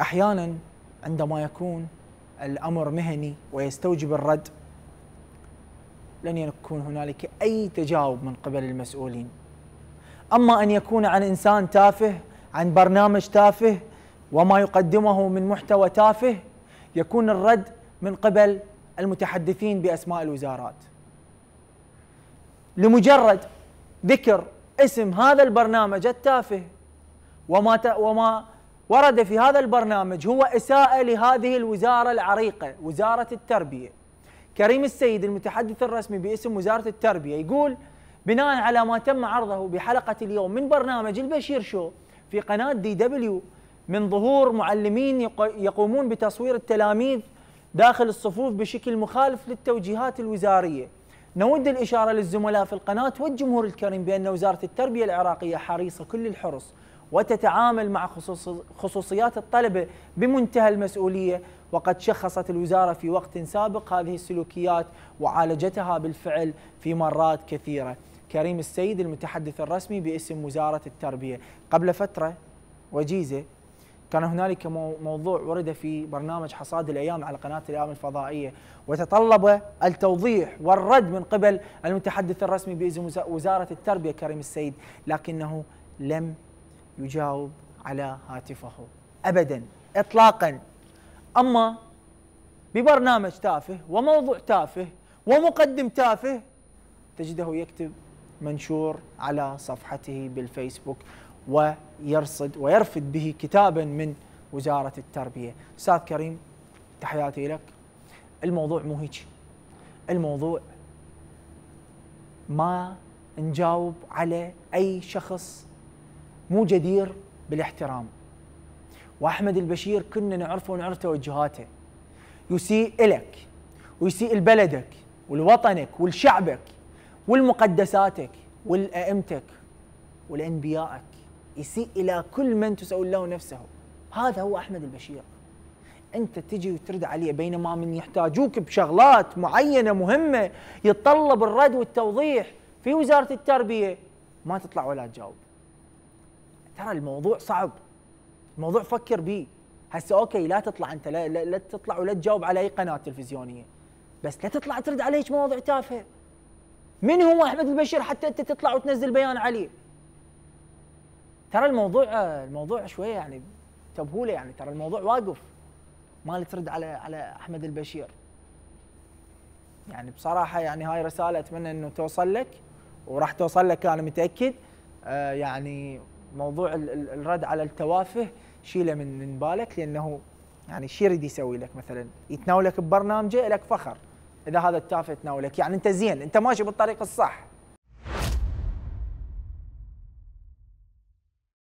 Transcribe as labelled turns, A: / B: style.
A: احيانا عندما يكون الامر مهني ويستوجب الرد لن يكون هنالك اي تجاوب من قبل المسؤولين اما ان يكون عن انسان تافه عن برنامج تافه وما يقدمه من محتوى تافه يكون الرد من قبل المتحدثين باسماء الوزارات لمجرد ذكر اسم هذا البرنامج التافه وما وما ورد في هذا البرنامج هو إساءة لهذه الوزارة العريقة وزارة التربية كريم السيد المتحدث الرسمي باسم وزارة التربية يقول بناء على ما تم عرضه بحلقة اليوم من برنامج البشير شو في قناة دي دبليو من ظهور معلمين يقومون بتصوير التلاميذ داخل الصفوف بشكل مخالف للتوجيهات الوزارية نود الإشارة للزملاء في القناة والجمهور الكريم بأن وزارة التربية العراقية حريصة كل الحرص وتتعامل مع خصوصيات الطلبة بمنتهى المسؤولية وقد شخصت الوزارة في وقت سابق هذه السلوكيات وعالجتها بالفعل في مرات كثيرة كريم السيد المتحدث الرسمي باسم وزارة التربية قبل فترة وجيزة كان هنالك موضوع ورد في برنامج حصاد الايام على قناه الايام الفضائيه وتطلب التوضيح والرد من قبل المتحدث الرسمي باسم وزاره التربيه كريم السيد لكنه لم يجاوب على هاتفه ابدا اطلاقا اما ببرنامج تافه وموضوع تافه ومقدم تافه تجده يكتب منشور على صفحته بالفيسبوك ويرصد ويرفد به كتابا من وزاره التربيه. استاذ كريم تحياتي لك. الموضوع مو هيك. الموضوع ما نجاوب على اي شخص مو جدير بالاحترام واحمد البشير كنا نعرفه ونعرف توجهاته يسيء الك ويسيء لبلدك ولوطنك ولشعبك ولمقدساتك ولأئمتك ولأنبيائك يسيء إلى كل من تسأل له نفسه هذا هو أحمد البشير أنت تجي وترد عليه بينما من يحتاجوك بشغلات معينة مهمة يتطلب الرد والتوضيح في وزارة التربية ما تطلع ولا تجاوب ترى الموضوع صعب الموضوع فكر بيه هسه اوكي لا تطلع انت لا, لا, لا تطلع ولا تجاوب على اي قناه تلفزيونيه بس لا تطلع ترد على هيك مواضيع تافهه من هو احمد البشير حتى انت تطلع وتنزل بيان عليه ترى الموضوع الموضوع شويه يعني تبهوله يعني ترى الموضوع واقف ما ترد على على احمد البشير يعني بصراحه يعني هاي رساله اتمنى انه توصل لك وراح توصل لك انا متاكد آه يعني موضوع الرد على التوافه شيله من من بالك لانه يعني شو يريد يسوي لك مثلا يتناولك ببرنامجه لك فخر اذا هذا التافه يتناولك يعني انت زين انت ماشي بالطريق الصح